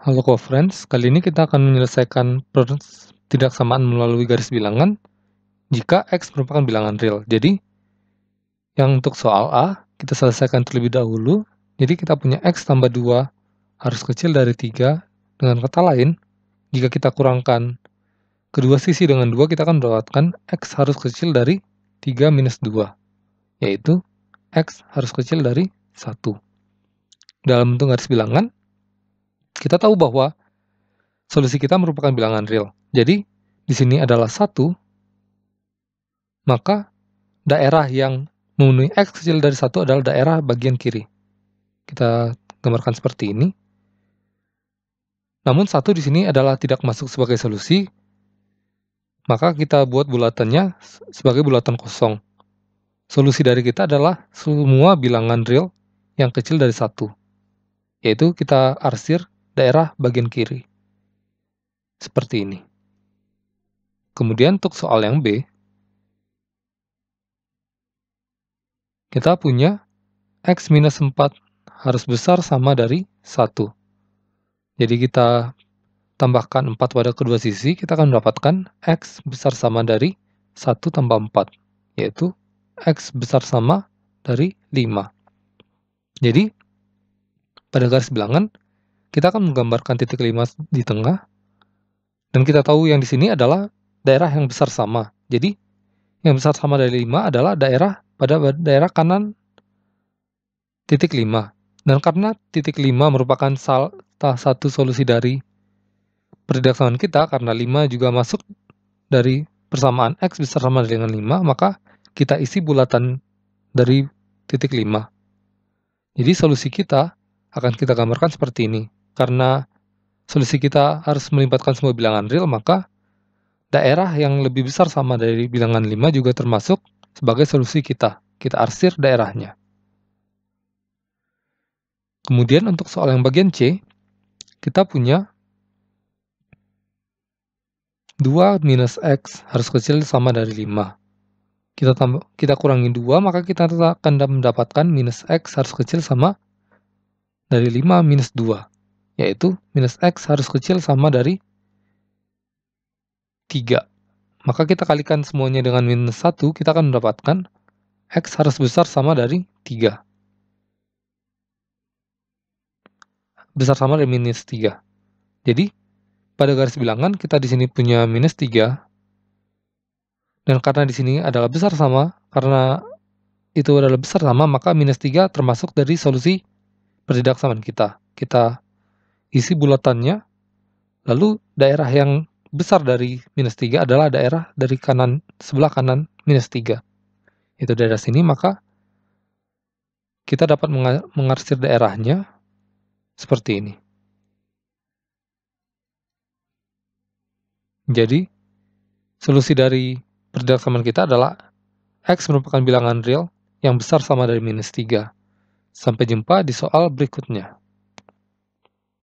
Halo co-friends, kali ini kita akan menyelesaikan tidak samaan melalui garis bilangan jika X merupakan bilangan real. Jadi, yang untuk soal A, kita selesaikan terlebih dahulu. Jadi kita punya X tambah 2 harus kecil dari 3. Dengan kata lain, jika kita kurangkan kedua sisi dengan 2, kita akan mendapatkan X harus kecil dari 3 minus 2, yaitu X harus kecil dari 1. Dalam bentuk garis bilangan, kita tahu bahwa solusi kita merupakan bilangan real. Jadi, di sini adalah satu, maka daerah yang memenuhi X kecil dari satu adalah daerah bagian kiri. Kita gambarkan seperti ini. Namun satu di sini adalah tidak masuk sebagai solusi, maka kita buat bulatannya sebagai bulatan kosong. Solusi dari kita adalah semua bilangan real yang kecil dari satu, yaitu kita arsir daerah bagian kiri. Seperti ini. Kemudian untuk soal yang B, kita punya X minus 4 harus besar sama dari 1. Jadi kita tambahkan 4 pada kedua sisi, kita akan mendapatkan X besar sama dari 1 tambah 4, yaitu X besar sama dari 5. Jadi, pada garis bilangan, kita akan menggambarkan titik 5 di tengah. Dan kita tahu yang di sini adalah daerah yang besar sama. Jadi, yang besar sama dari 5 adalah daerah pada daerah kanan titik 5. Dan karena titik 5 merupakan salah satu solusi dari perdagangan kita, karena 5 juga masuk dari persamaan X besar sama dengan 5, maka kita isi bulatan dari titik 5. Jadi solusi kita akan kita gambarkan seperti ini karena solusi kita harus melibatkan semua bilangan real, maka daerah yang lebih besar sama dari bilangan 5 juga termasuk sebagai solusi kita. Kita arsir daerahnya. Kemudian untuk soal yang bagian C, kita punya 2 minus X harus kecil sama dari 5. Kita, tambah, kita kurangi 2, maka kita akan mendapatkan minus X harus kecil sama dari 5 minus 2 yaitu minus X harus kecil sama dari 3. Maka kita kalikan semuanya dengan minus 1, kita akan mendapatkan X harus besar sama dari 3. Besar sama dari minus 3. Jadi, pada garis bilangan kita di sini punya minus 3, dan karena di sini adalah besar sama, karena itu adalah besar sama, maka minus 3 termasuk dari solusi pertindak kita. Kita isi bulatannya. Lalu daerah yang besar dari minus 3 adalah daerah dari kanan sebelah kanan minus 3. Itu daerah sini, maka kita dapat mengarsir daerahnya seperti ini. Jadi, solusi dari perdasaman kita adalah X merupakan bilangan real yang besar sama dari minus 3. Sampai jumpa di soal berikutnya.